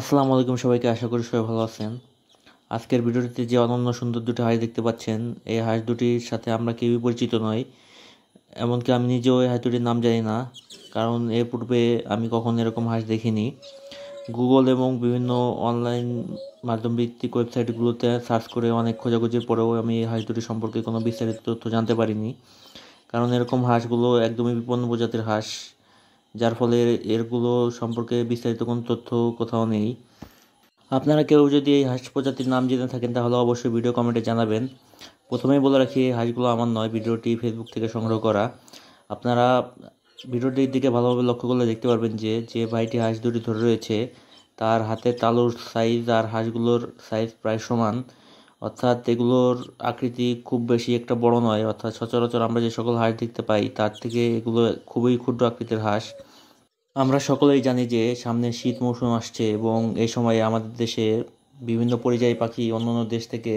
আসসালামু আলাইকুম সবাইকে আশা করি সবাই ভালো আছেন আজকের ভিডিওটিতে যে অনন্য সুন্দর দুটি হাঁস দেখতে পাচ্ছেন এই হাঁস দুটির সাথে আমরা কেউই পরিচিত নই এমনকি আমি নিজেও এই হাঁস দুটির নাম জানি না কারণ এর পূর্বে আমি কখন এরকম হাঁস দেখিনি গুগল এবং বিভিন্ন অনলাইন মাধ্যম ভিত্তিক ওয়েবসাইটগুলোতে সার্চ করে অনেক খোঁজাখুঁজির পরেও আমি এই হাঁস দুটি সম্পর্কে কোনো বিস্তারিত তথ্য জানতে পারিনি কারণ এরকম হাঁসগুলো একদমই বিপন্ন প্রজাতির হাঁস যার ফলে এরগুলো সম্পর্কে বিস্তারিত কোনো তথ্য কোথাও নেই আপনারা কেউ যদি এই হাঁস প্রজাতির নাম জেনে থাকেন তাহলে অবশ্যই ভিডিও কমেন্টে জানাবেন প্রথমেই বলে রাখি এই হাঁসগুলো আমার নয় ভিডিওটি ফেসবুক থেকে সংগ্রহ করা আপনারা ভিডিওটির দিকে ভালোভাবে লক্ষ্য করলে দেখতে পারবেন যে যে ভাইটি হাঁস দুটি ধরে রয়েছে তার হাতে তালুর সাইজ আর হাঁসগুলোর সাইজ প্রায় সমান অর্থাৎ এগুলোর আকৃতি খুব বেশি একটা বড় নয় অর্থাৎ সচরাচর আমরা যে সকল হাঁস দেখতে পাই তার থেকে এগুলো খুবই ক্ষুদ্র আকৃতির হাঁস আমরা সকলেই জানি যে সামনে শীত মৌসুম আসছে এবং এই সময়ে আমাদের দেশে বিভিন্ন পরিযায়ী পাখি অন্য অন্য দেশ থেকে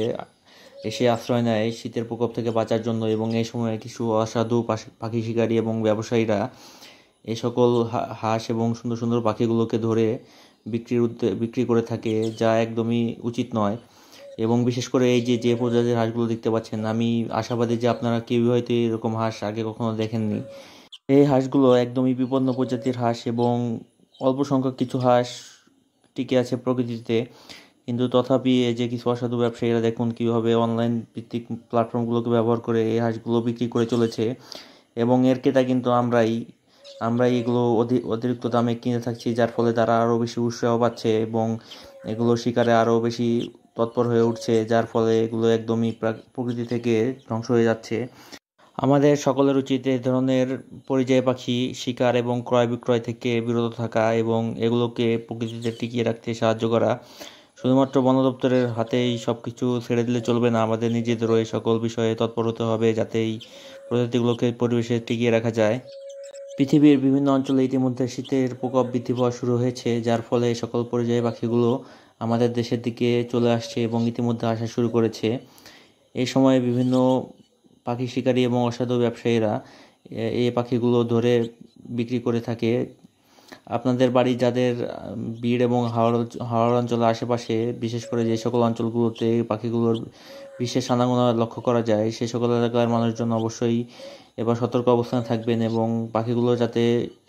এসে আশ্রয় নেয় শীতের প্রকোপ থেকে বাঁচার জন্য এবং এই সময়ে কিছু অসাধু পাখি শিকারী এবং ব্যবসায়ীরা এ সকল হাঁস এবং সুন্দর সুন্দর পাখিগুলোকে ধরে বিক্রির উদ্দে বিক্রি করে থাকে যা একদমই উচিত নয় এবং বিশেষ করে এই যে যে প্রজাতির হাঁসগুলো দেখতে পাচ্ছেন আমি আশাবাদী যে আপনারা কেউই হয়তো এরকম হাঁস আগে কখনো দেখেননি এই হাঁসগুলো একদমই বিপন্ন প্রজাতির হাঁস এবং অল্প সংখ্যক কিছু হাঁস টিকে আছে প্রকৃতিতে কিন্তু তথাপি এই যে কিছু অসাধু ব্যবসায়ীরা দেখুন কীভাবে অনলাইন ভিত্তিক প্ল্যাটফর্মগুলোকে ব্যবহার করে এই হাঁসগুলো বিক্রি করে চলেছে এবং এর ক্রেতা কিন্তু আমরাই আমরা এগুলো অতিরিক্ত দামে কিনে থাকছি যার ফলে তারা আরও বেশি উৎসাহ পাচ্ছে এবং এগুলো শিকারে আরও বেশি তৎপর হয়ে উঠছে যার ফলে এগুলো একদমই প্রকৃতি থেকে ধ্বংস হয়ে যাচ্ছে আমাদের সকলের উচিত এই ধরনের পরিযায়ী পাখি শিকার এবং ক্রয় বিক্রয় থেকে বিরত থাকা এবং এগুলোকে প্রকৃতিতে টিকিয়ে রাখতে সাহায্য করা শুধুমাত্র বন দপ্তরের হাতেই সব কিছু ছেড়ে দিলে চলবে না আমাদের নিজেদের ওই সকল বিষয়ে তৎপর হতে হবে যাতে এই প্রজাতিগুলোকে পরিবেশে টিকিয়ে রাখা যায় পৃথিবীর বিভিন্ন অঞ্চলে ইতিমধ্যে শীতের প্রকোপ বৃদ্ধি পাওয়া শুরু হয়েছে যার ফলে সকল পরিযায়ী পাখিগুলো আমাদের দেশের দিকে চলে আসছে এবং ইতিমধ্যে আসা শুরু করেছে এই সময়ে বিভিন্ন পাখি শিকারী এবং অসাধু ব্যবসায়ীরা এই পাখিগুলো ধরে বিক্রি করে থাকে আপনাদের বাড়ি যাদের বিড় এবং হাওড় হাওড় অঞ্চলের আশেপাশে বিশেষ করে যে সকল অঞ্চলগুলোতে পাখিগুলোর বিশেষ আনাগোনা লক্ষ্য করা যায় সে সকল এলাকার মানুষজন অবশ্যই এবার সতর্ক অবস্থানে থাকবেন এবং পাখিগুলো যাতে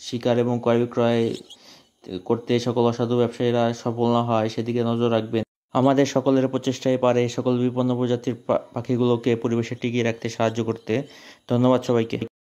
শিকার এবং ক্রয় বিক্রয় করতে সকল অসাধু ব্যবসায়ীরা সফল না হয় সেদিকে নজর রাখবেন আমাদের সকলের প্রচেষ্টায় পারে সকল বিপন্ন প্রজাতির পাখিগুলোকে পরিবেশে টিকিয়ে রাখতে সাহায্য করতে ধন্যবাদ সবাইকে